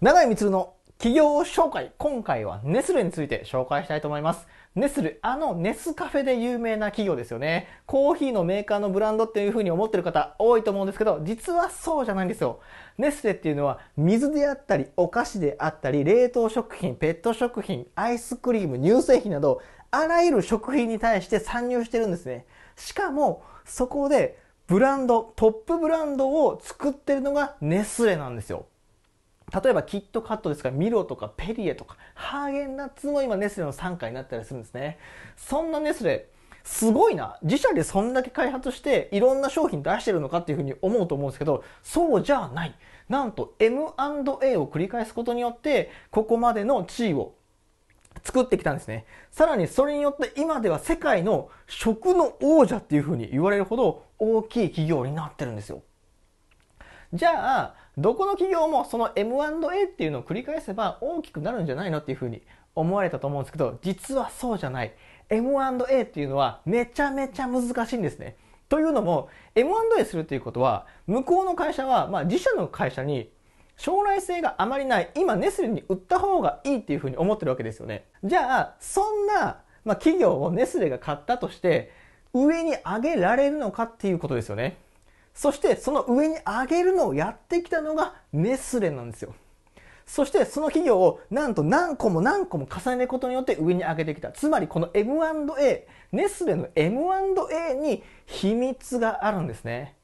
長井光の企業紹介。今回はネスレについて紹介したいと思います。ネスレ、あのネスカフェで有名な企業ですよね。コーヒーのメーカーのブランドっていう風に思ってる方多いと思うんですけど、実はそうじゃないんですよ。ネスレっていうのは水であったり、お菓子であったり、冷凍食品、ペット食品、アイスクリーム、乳製品など、あらゆる食品に対して参入してるんですね。しかも、そこでブランド、トップブランドを作ってるのがネスレなんですよ。例えばキットカットですからミロとかペリエとかハーゲンダッツも今ネスレの傘下になったりするんですねそんなネスレすごいな自社でそんだけ開発していろんな商品出してるのかっていうふうに思うと思うんですけどそうじゃないなんと M&A を繰り返すことによってここまでの地位を作ってきたんですね。さらにそれによって今では世界の食の王者っていうふうに言われるほど大きい企業になってるんですよ。じゃあ、どこの企業もその M&A っていうのを繰り返せば大きくなるんじゃないのっていうふうに思われたと思うんですけど、実はそうじゃない。M&A っていうのはめちゃめちゃ難しいんですね。というのも、M&A するっていうことは、向こうの会社は、まあ、自社の会社に将来性があまりない、今ネスレに売った方がいいっていうふうに思ってるわけですよね。じゃあ、そんな、まあ、企業をネスレが買ったとして、上に上げられるのかっていうことですよね。そしてその上に上げるのをやってきたのがネスレなんですよ。そしてその企業をなんと何個も何個も重ねることによって上に上げてきた。つまりこの M&A、ネスレの M&A に秘密があるんですね。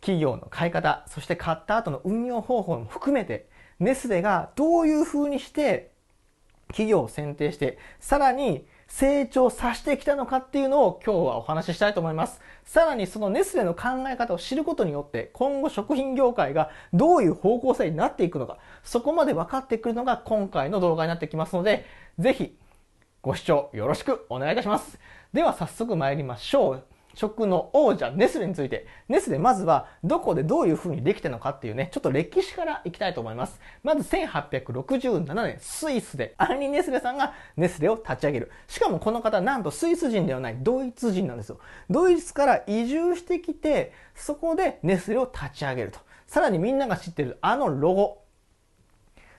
企業の買い方、そして買った後の運用方法も含めて、ネスレがどういう風にして企業を選定して、さらに成長させてきたのかっていうのを今日はお話ししたいと思います。さらにそのネスレの考え方を知ることによって今後食品業界がどういう方向性になっていくのか、そこまで分かってくるのが今回の動画になってきますので、ぜひご視聴よろしくお願いいたします。では早速参りましょう。食の王者ネスレについて。ネスレまずはどこでどういう風にできてるのかっていうね、ちょっと歴史からいきたいと思います。まず1867年、スイスでアンリ・ネスレさんがネスレを立ち上げる。しかもこの方なんとスイス人ではないドイツ人なんですよ。ドイツから移住してきて、そこでネスレを立ち上げると。さらにみんなが知ってるあのロゴ、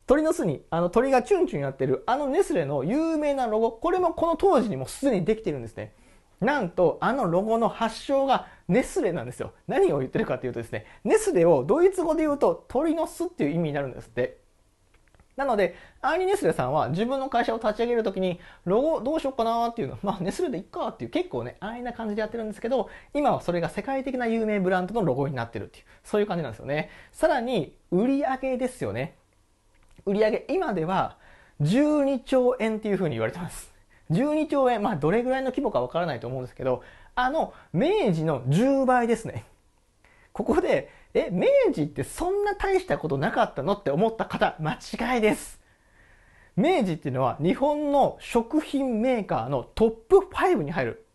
鳥の巣に、あの鳥がチュンチュンやってる、あのネスレの有名なロゴ、これもこの当時にもすでにできてるんですね。なんとあのロゴの発祥がネスレなんですよ。何を言ってるかというとですね、ネスレをドイツ語で言うと鳥の巣っていう意味になるんですって。なので、アーニ・ネスレさんは自分の会社を立ち上げるときに、ロゴどうしようかなーっていうの、まあネスレでいっかっていう結構ね、安易な感じでやってるんですけど、今はそれが世界的な有名ブランドのロゴになってるっていう、そういう感じなんですよね。さらに、売り上げですよね。売り上げ、今では12兆円っていうふうに言われてます。12兆円、まあどれぐらいの規模かわからないと思うんですけど、あの、明治の10倍ですね。ここで、え、明治ってそんな大したことなかったのって思った方、間違いです。明治っていうのは日本の食品メーカーのトップ5に入る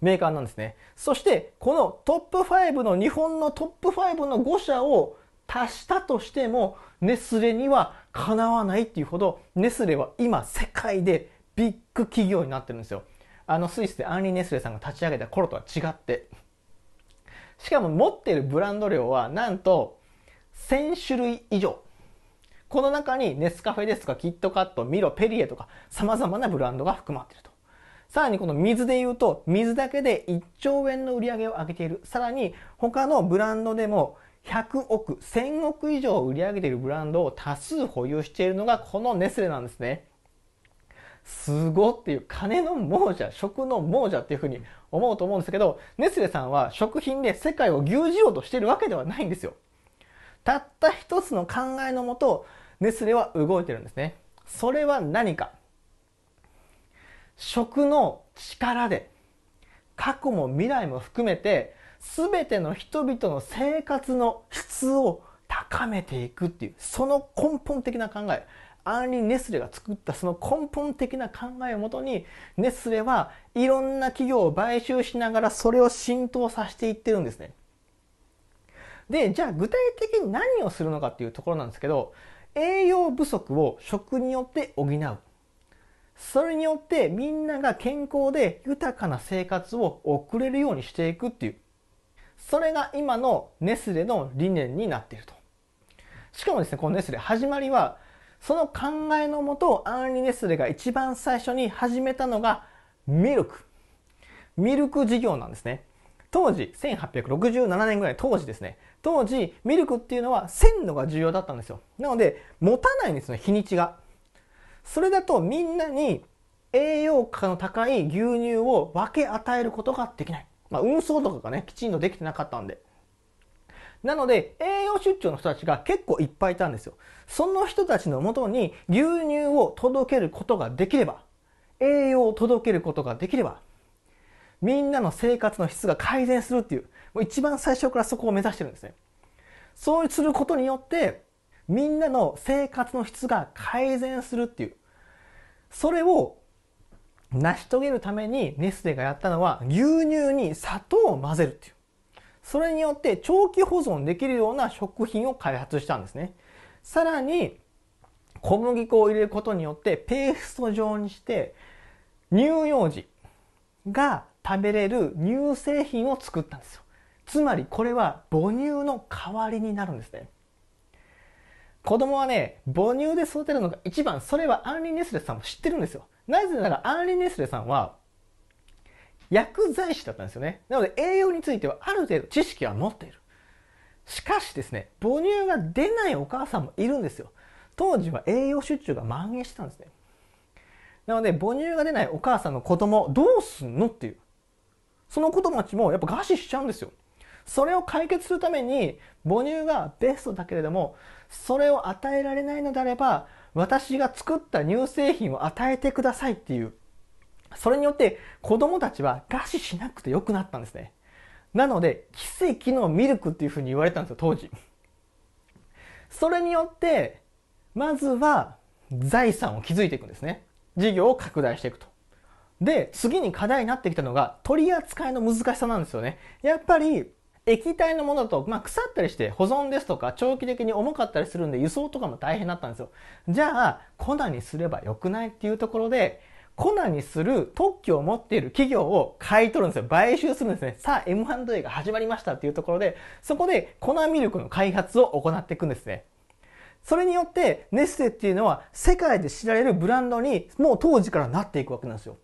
メーカーなんですね。そして、このトップ5の日本のトップ5の5社を足したとしても、ネスレにはかなわないっていうほど、ネスレは今世界でビッグ企業になってるんですよ。あのスイスでアンリ・ネスレさんが立ち上げた頃とは違って。しかも持っているブランド量はなんと1000種類以上。この中にネスカフェですとかキットカット、ミロ、ペリエとか様々なブランドが含まっていると。さらにこの水で言うと、水だけで1兆円の売り上げを上げている。さらに他のブランドでも100億、1000億以上売り上げているブランドを多数保有しているのがこのネスレなんですね。すごっていう金の亡者、食の亡者っていうふうに思うと思うんですけど、ネスレさんは食品で世界を牛耳ようとしてるわけではないんですよ。たった一つの考えのもと、ネスレは動いてるんですね。それは何か食の力で、過去も未来も含めて、すべての人々の生活の質を高めていくっていう、その根本的な考え。アンリ・ネスレが作ったその根本的な考えをもとにネスレはいろんな企業を買収しながらそれを浸透させていってるんですね。で、じゃあ具体的に何をするのかっていうところなんですけど栄養不足を食によって補う。それによってみんなが健康で豊かな生活を送れるようにしていくっていう。それが今のネスレの理念になっていると。しかもですね、このネスレ、始まりはその考えのもと、アンリ・ネスレが一番最初に始めたのが、ミルク。ミルク事業なんですね。当時、1867年ぐらい、当時ですね。当時、ミルクっていうのは鮮度が重要だったんですよ。なので、持たないんですね、日にちが。それだとみんなに栄養価の高い牛乳を分け与えることができない。まあ、運送とかがね、きちんとできてなかったんで。なので、栄養出張の人たちが結構いっぱいいたんですよ。その人たちのもとに牛乳を届けることができれば、栄養を届けることができれば、みんなの生活の質が改善するっていう、もう一番最初からそこを目指してるんですね。そうすることによって、みんなの生活の質が改善するっていう、それを成し遂げるためにネスレがやったのは牛乳に砂糖を混ぜるっていう。それによって長期保存できるような食品を開発したんですね。さらに、小麦粉を入れることによってペースト状にして乳幼児が食べれる乳製品を作ったんですよ。つまりこれは母乳の代わりになるんですね。子供はね、母乳で育てるのが一番、それはアンリ・ネスレさんも知ってるんですよ。なぜならアンリ・ネスレさんは薬剤師だったんですよね。なので栄養についてはある程度知識は持っている。しかしですね、母乳が出ないお母さんもいるんですよ。当時は栄養出中が蔓延してたんですね。なので母乳が出ないお母さんの子供どうすんのっていう。その子供たちもやっぱ餓死しちゃうんですよ。それを解決するために母乳がベストだけれどもそれを与えられないのであれば私が作った乳製品を与えてくださいっていうそれによって子供たちは餓死しなくて良くなったんですね。なので、奇跡のミルクっていう風に言われたんですよ、当時。それによって、まずは財産を築いていくんですね。事業を拡大していくと。で、次に課題になってきたのが、取り扱いの難しさなんですよね。やっぱり、液体のものだと、まあ、腐ったりして保存ですとか長期的に重かったりするんで輸送とかも大変だったんですよ。じゃあ、粉にすればよくないっていうところで、粉にする特許を持っている企業を買い取るんですよ。買収するんですね。さあ M&A が始まりましたっていうところで、そこで粉ミルクの開発を行っていくんですね。それによってネステっていうのは世界で知られるブランドにもう当時からなっていくわけなんですよ。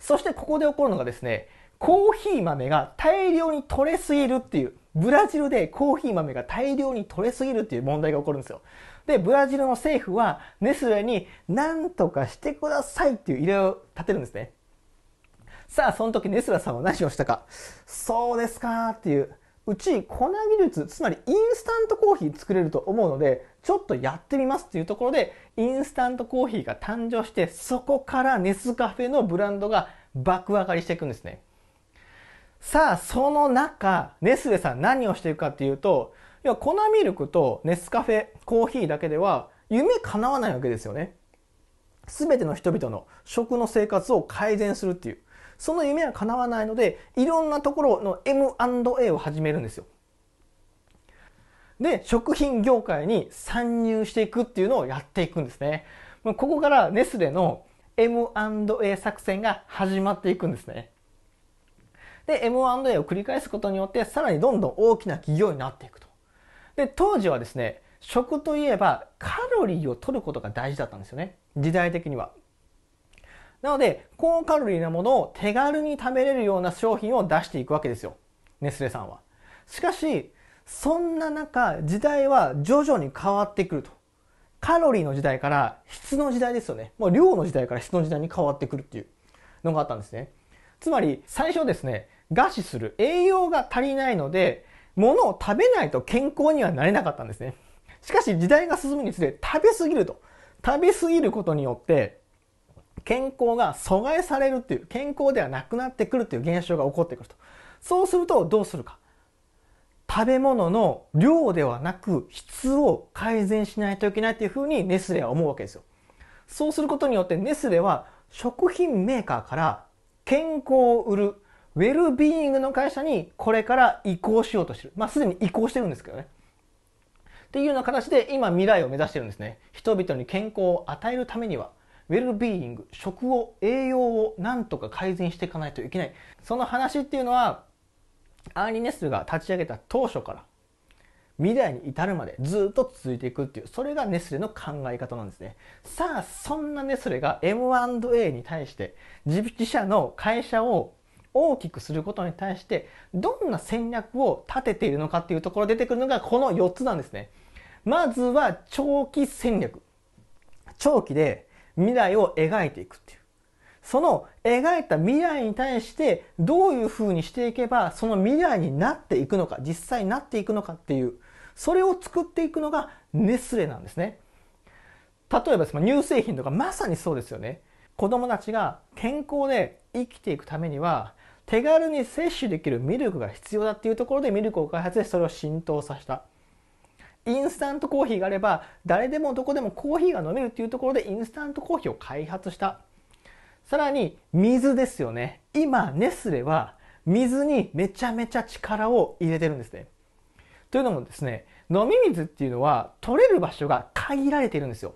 そしてここで起こるのがですね、コーヒー豆が大量に取れすぎるっていう、ブラジルでコーヒー豆が大量に取れすぎるっていう問題が起こるんですよ。で、ブラジルの政府はネスレに何とかしてくださいっていう依頼を立てるんですね。さあ、その時ネスラさんは何をしたか。そうですかっていう。うち粉技術、つまりインスタントコーヒー作れると思うので、ちょっとやってみますっていうところで、インスタントコーヒーが誕生して、そこからネスカフェのブランドが爆上がりしていくんですね。さあ、その中、ネスレさん何をしていくかっていうと、要は粉ミルクとネスカフェ、コーヒーだけでは夢叶わないわけですよね。すべての人々の食の生活を改善するっていう。その夢は叶わないので、いろんなところの M&A を始めるんですよ。で、食品業界に参入していくっていうのをやっていくんですね。ここからネスレの M&A 作戦が始まっていくんですね。で、M&A を繰り返すことによって、さらにどんどん大きな企業になっていくと。で、当時はですね、食といえばカロリーを取ることが大事だったんですよね。時代的には。なので、高カロリーなものを手軽に食べれるような商品を出していくわけですよ。ネスレさんは。しかし、そんな中、時代は徐々に変わってくると。カロリーの時代から質の時代ですよね。もう量の時代から質の時代に変わってくるっていうのがあったんですね。つまり、最初ですね、餓死する。栄養が足りないので、物を食べないと健康にはなれなかったんですね。しかし時代が進むにつれ食べ過ぎると。食べ過ぎることによって健康が阻害されるっていう、健康ではなくなってくるっていう現象が起こってくると。そうするとどうするか。食べ物の量ではなく質を改善しないといけないっていうふうにネスレは思うわけですよ。そうすることによってネスレは食品メーカーから健康を売るウェルビーイングの会社にこれから移行しようとしてる。まあ、すでに移行してるんですけどね。っていうような形で今未来を目指してるんですね。人々に健康を与えるためには、ウェルビーイング、食を、栄養をなんとか改善していかないといけない。その話っていうのは、アーニー・ネスルが立ち上げた当初から未来に至るまでずっと続いていくっていうそれがネスレの考え方なんですねさあそんなネスレが M&A に対して自社の会社を大きくすることに対してどんな戦略を立てているのかっていうところ出てくるのがこの4つなんですね。まずは長期戦略。長期で未来を描いていくっていう。その描いた未来に対してどういう風にしていけばその未来になっていくのか、実際になっていくのかっていう、それを作っていくのがネスレなんですね。例えばですね、乳製品とかまさにそうですよね。子供たちが健康で生きていくためには手軽に摂取できるミルクが必要だっていうところでミルクを開発してそれを浸透させたインスタントコーヒーがあれば誰でもどこでもコーヒーが飲めるっていうところでインスタントコーヒーを開発したさらに水ですよね今ネスレは水にめちゃめちゃ力を入れてるんですねというのもですね飲み水っていうのは取れる場所が限られているんですよ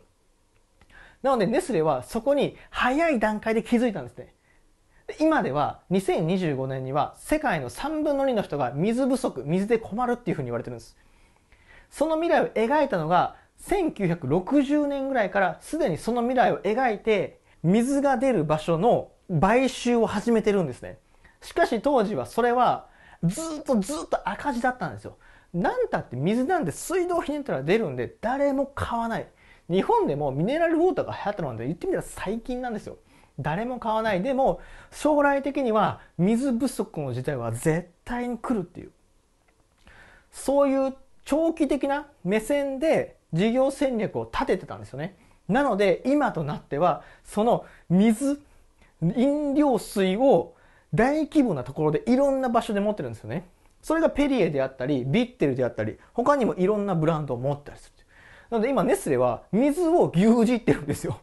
なのでネスレはそこに早い段階で気づいたんですね今では2025年には世界の3分の2の人が水不足、水で困るっていうふうに言われてるんです。その未来を描いたのが1960年ぐらいからすでにその未来を描いて水が出る場所の買収を始めてるんですね。しかし当時はそれはずっとずっと赤字だったんですよ。なんたって水なんで水道ひねったら出るんで誰も買わない。日本でもミネラルウォーターが流行ったので言ってみたら最近なんですよ。誰も買わないでも将来的には水不足の事態は絶対に来るっていうそういう長期的な目線で事業戦略を立ててたんですよねなので今となってはその水飲料水を大規模なところでいろんな場所で持ってるんですよねそれがペリエであったりビッテルであったり他にもいろんなブランドを持ったりするなので今ネスレは水を牛耳ってるんですよ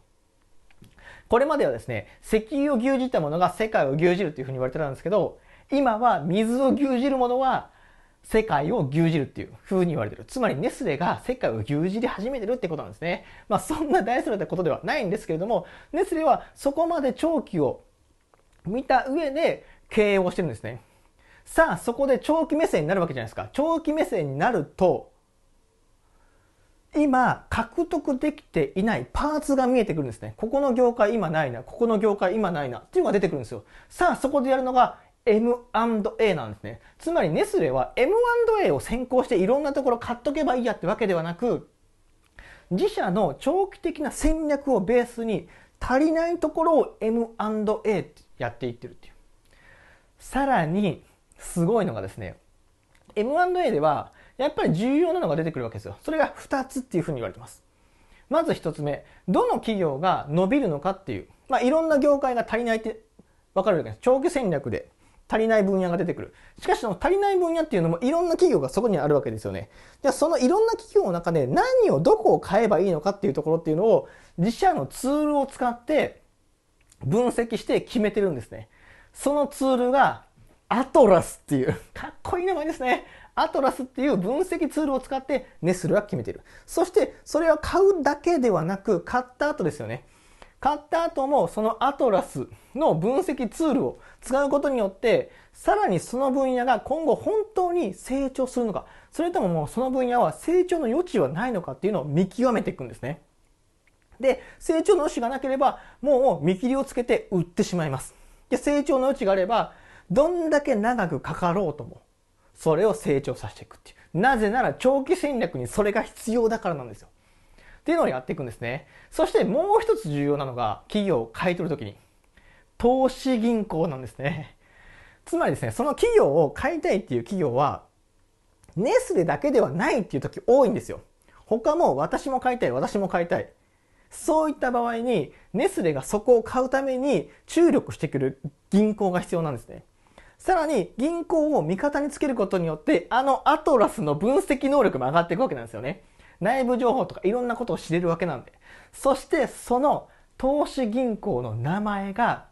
これまではですね、石油を牛耳ったものが世界を牛耳るというふうに言われてたんですけど、今は水を牛耳るものは世界を牛耳るっていうふうに言われてる。つまりネスレが世界を牛耳り始めてるってことなんですね。まあそんな大それたことではないんですけれども、ネスレはそこまで長期を見た上で経営をしてるんですね。さあそこで長期目線になるわけじゃないですか。長期目線になると、今獲得できていないパーツが見えてくるんですね。ここの業界今ないな、ここの業界今ないなっていうのが出てくるんですよ。さあそこでやるのが M&A なんですね。つまりネスレは M&A を先行していろんなところ買っとけばいいやってわけではなく、自社の長期的な戦略をベースに足りないところを M&A ってやっていってるっていう。さらに、すごいのがですね、M&A ではやっぱり重要なのが出てくるわけですよ。それが2つっていうふうに言われてます。まず1つ目、どの企業が伸びるのかっていう、まあ、いろんな業界が足りないって分かるわけです。長期戦略で足りない分野が出てくる。しかし、その足りない分野っていうのもいろんな企業がそこにあるわけですよね。じゃあ、そのいろんな企業の中で何をどこを買えばいいのかっていうところっていうのを自社のツールを使って分析して決めてるんですね。そのツールがアトラスっていう、かっこいい名前ですね。アトラスっていう分析ツールを使ってネスルは決めてる。そしてそれは買うだけではなく買った後ですよね。買った後もそのアトラスの分析ツールを使うことによってさらにその分野が今後本当に成長するのかそれとももうその分野は成長の余地はないのかっていうのを見極めていくんですね。で、成長の余地がなければもう見切りをつけて売ってしまいます。で、成長の余地があればどんだけ長くかかろうともそれを成長させていくっていう。なぜなら長期戦略にそれが必要だからなんですよ。っていうのをやっていくんですね。そしてもう一つ重要なのが、企業を買い取るときに、投資銀行なんですね。つまりですね、その企業を買いたいっていう企業は、ネスレだけではないっていう時多いんですよ。他も私も買いたい、私も買いたい。そういった場合に、ネスレがそこを買うために注力してくる銀行が必要なんですね。さらに銀行を味方につけることによって、あのアトラスの分析能力も上がっていくわけなんですよね。内部情報とかいろんなことを知れるわけなんで。そしてその投資銀行の名前が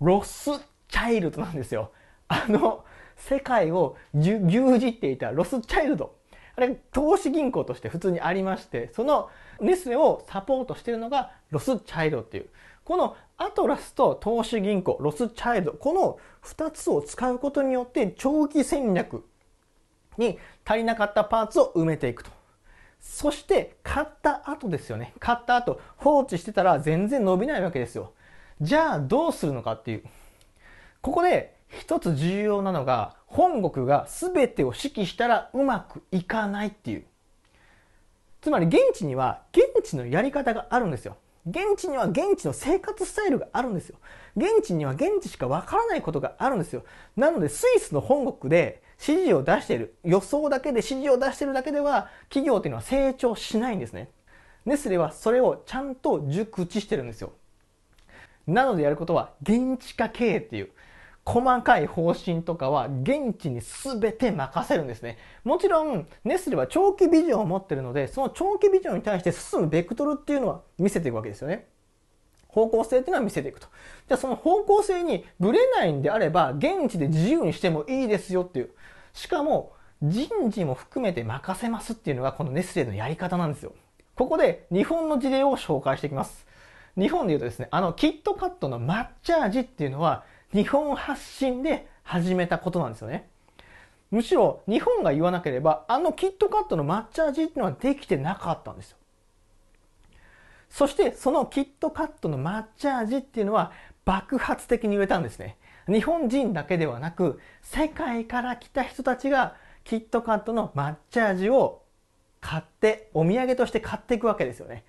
ロスチャイルドなんですよ。あの世界を牛耳っていたロスチャイルド。あれ投資銀行として普通にありまして、そのネスをサポートしているのがロスチャイルドっていう。このアトラスと投資銀行、ロスチャイルド、この2つを使うことによって長期戦略に足りなかったパーツを埋めていくと。そして買った後ですよね。買った後放置してたら全然伸びないわけですよ。じゃあどうするのかっていう。ここで一つ重要なのが本国が全てを指揮したらうまくいかないっていう。つまり現地には現地のやり方があるんですよ。現地には現地の生活スタイルがあるんですよ。現地には現地しかわからないことがあるんですよ。なので、スイスの本国で指示を出している、予想だけで指示を出しているだけでは、企業っていうのは成長しないんですね。ネスレはそれをちゃんと熟知してるんですよ。なのでやることは現地化経営っていう、細かい方針とかは現地に全て任せるんですね。もちろん、ネスレは長期ビジョンを持ってるので、その長期ビジョンに対して進むベクトルっていうのは見せていくわけですよね。方向性っていうのは見せていくと。じゃあその方向性にぶれないんであれば、現地で自由にしてもいいですよっていう。しかも、人事も含めて任せますっていうのがこのネスレのやり方なんですよ。ここで日本の事例を紹介していきます。日本で言うとですね、あのキットカットの抹茶味っていうのは日本発信で始めたことなんですよね。むしろ日本が言わなければ、あのキットカットの抹茶味っていうのはできてなかったんですよ。そしてそのキットカットの抹茶味っていうのは爆発的に売れたんですね。日本人だけではなく、世界から来た人たちがキットカットの抹茶味を買って、お土産として買っていくわけですよね。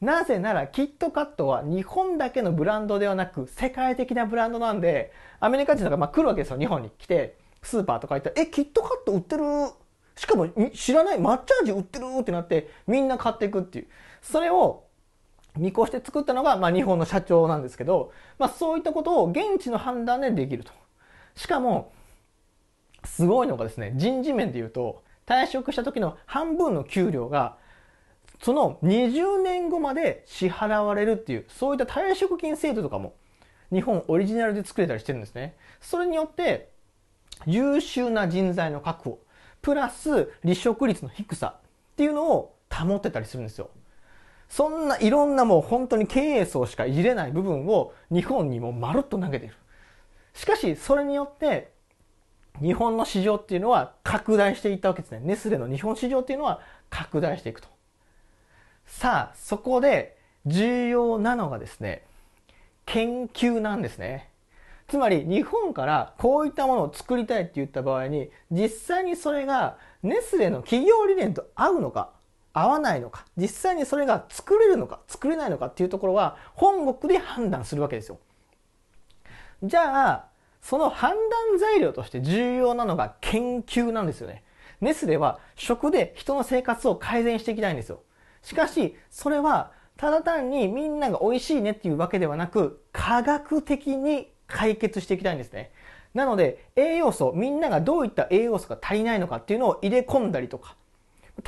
なぜならキットカットは日本だけのブランドではなく世界的なブランドなんで、アメリカ人とかまあ来るわけですよ、日本に来て。スーパーとか行ったら、え、キットカット売ってるしかも知らない抹茶味売ってるってなってみんな買っていくっていう。それを見越して作ったのが、まあ、日本の社長なんですけど、まあ、そういったことを現地の判断でできると。しかも、すごいのがですね、人事面で言うと、退職した時の半分の給料がその20年後まで支払われるっていう、そういった退職金制度とかも日本オリジナルで作れたりしてるんですね。それによって優秀な人材の確保、プラス離職率の低さっていうのを保ってたりするんですよ。そんないろんなもう本当に経営層しかいじれない部分を日本にもまるっと投げてる。しかし、それによって日本の市場っていうのは拡大していったわけですね。ネスレの日本市場っていうのは拡大していくと。さあ、そこで重要なのがですね、研究なんですね。つまり日本からこういったものを作りたいって言った場合に実際にそれがネスレの企業理念と合うのか合わないのか実際にそれが作れるのか作れないのかっていうところは本国で判断するわけですよ。じゃあその判断材料として重要なのが研究なんですよね。ネスレは食で人の生活を改善していきたいんですよ。しかし、それはただ単にみんなが美味しいねっていうわけではなく、科学的に解決していきたいんですね。なので、栄養素、みんながどういった栄養素が足りないのかっていうのを入れ込んだりとか、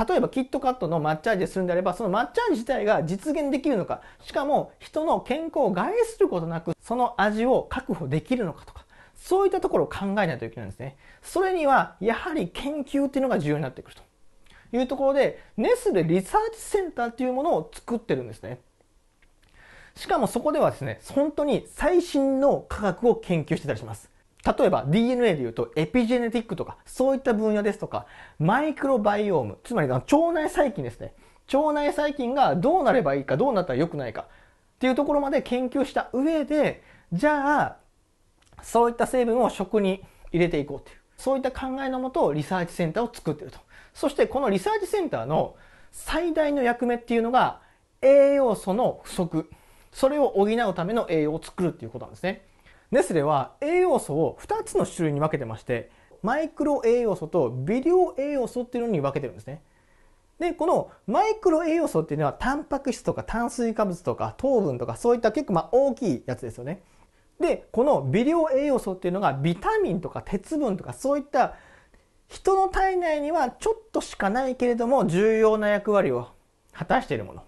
例えばキットカットの抹茶味するんであれば、その抹茶味自体が実現できるのか、しかも人の健康を害することなく、その味を確保できるのかとか、そういったところを考えないといけないんですね。それには、やはり研究っていうのが重要になってくると。いうところで、ネスレリサーチセンターっていうものを作ってるんですね。しかもそこではですね、本当に最新の科学を研究してたりします。例えば DNA でいうとエピジェネティックとかそういった分野ですとかマイクロバイオームつまり腸内細菌ですね腸内細菌がどうなればいいかどうなったら良くないかっていうところまで研究した上でじゃあそういった成分を食に入れていこうというそういった考えのもとリサーチセンターを作ってるとそしてこのリサーチセンターの最大の役目っていうのが栄養素の不足。それを補うための栄養を作るっていうことなんですね。ネスレは栄養素を2つの種類に分けてまして、マイクロ栄養素と微量栄養素っていうのに分けてるんですね。で、このマイクロ栄養素っていうのは、タンパク質とか炭水化物とか糖分とかそういった結構ま大きいやつですよね。で、この微量栄養素っていうのがビタミンとか鉄分とかそういった人の体内にはちょっとしかないけれども重要な役割を果たしているもの。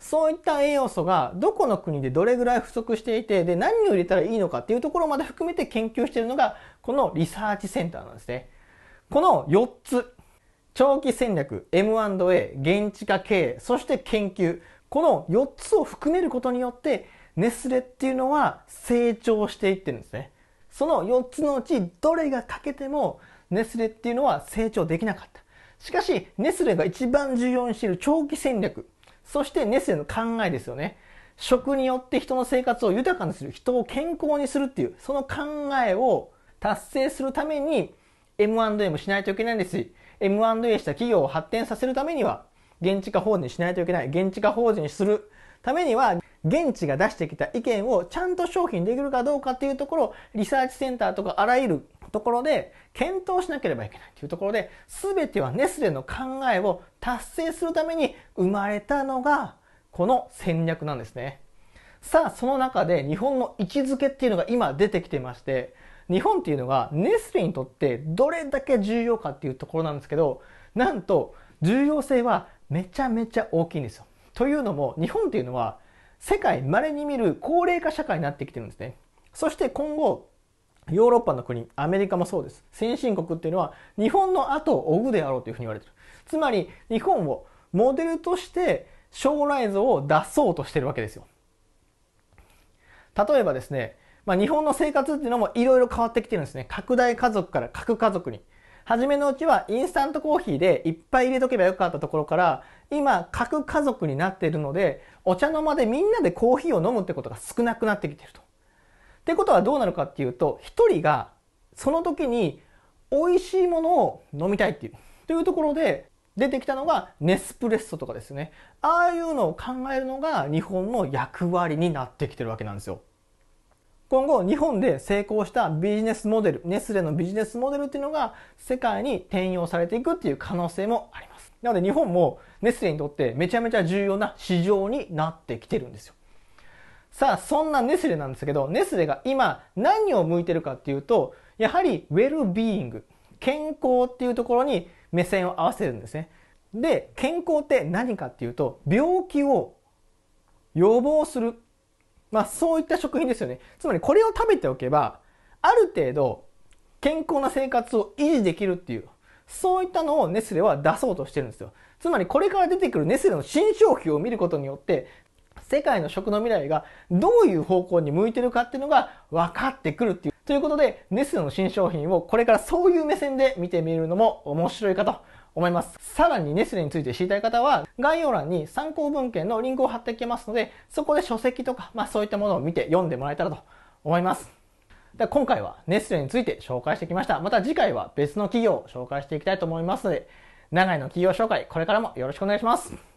そういった栄養素がどこの国でどれぐらい不足していて、で、何を入れたらいいのかっていうところまで含めて研究しているのが、このリサーチセンターなんですね。この4つ、長期戦略、M&A、現地化経営、そして研究、この4つを含めることによって、ネスレっていうのは成長していってるんですね。その4つのうち、どれが欠けても、ネスレっていうのは成長できなかった。しかし、ネスレが一番重要にしている長期戦略、そしてネスレの考えですよね。食によって人の生活を豊かにする、人を健康にするっていう、その考えを達成するために M&A もしないといけないですし、M&A した企業を発展させるためには、現地化法人にしないといけない、現地化法人にする、ためには、現地が出してきた意見をちゃんと商品できるかどうかっていうところを、リサーチセンターとかあらゆるところで検討しなければいけないというところで、すべてはネスレの考えを達成するために生まれたのが、この戦略なんですね。さあ、その中で日本の位置づけっていうのが今出てきてまして、日本っていうのがネスレにとってどれだけ重要かっていうところなんですけど、なんと重要性はめちゃめちゃ大きいんですよ。というのも、日本っていうのは、世界稀に見る高齢化社会になってきてるんですね。そして今後、ヨーロッパの国、アメリカもそうです。先進国っていうのは、日本の後を追うであろうというふうに言われてる。つまり、日本をモデルとして将来像を出そうとしてるわけですよ。例えばですね、まあ、日本の生活っていうのもいろいろ変わってきてるんですね。拡大家族から核家族に。初めのうちはインスタントコーヒーでいっぱい入れとけばよかったところから、今、核家族になっているので、お茶の間でみんなでコーヒーを飲むってことが少なくなってきてると。ってことはどうなるかっていうと、一人がその時に美味しいものを飲みたいっていう。というところで、出てきたのがネスプレッソとかですね。ああいうのを考えるのが日本の役割になってきてるわけなんですよ。今後日本で成功したビジネスモデル、ネスレのビジネスモデルっていうのが世界に転用されていくっていう可能性もあります。なので日本もネスレにとってめちゃめちゃ重要な市場になってきてるんですよ。さあ、そんなネスレなんですけど、ネスレが今何を向いてるかっていうと、やはりウェルビーイング、健康っていうところに目線を合わせるんですね。で、健康って何かっていうと、病気を予防するまあ、そういった食品ですよね。つまりこれを食べておけば、ある程度健康な生活を維持できるっていう、そういったのをネスレは出そうとしてるんですよ。つまりこれから出てくるネスレの新商品を見ることによって、世界の食の未来がどういう方向に向いてるかっていうのが分かってくるっていう。ということで、ネスレの新商品をこれからそういう目線で見てみるのも面白いかと思います。さらにネスレについて知りたい方は、概要欄に参考文献のリンクを貼っていきますので、そこで書籍とか、まあそういったものを見て読んでもらえたらと思います。で今回はネスレについて紹介してきました。また次回は別の企業を紹介していきたいと思いますので、長井の企業紹介、これからもよろしくお願いします。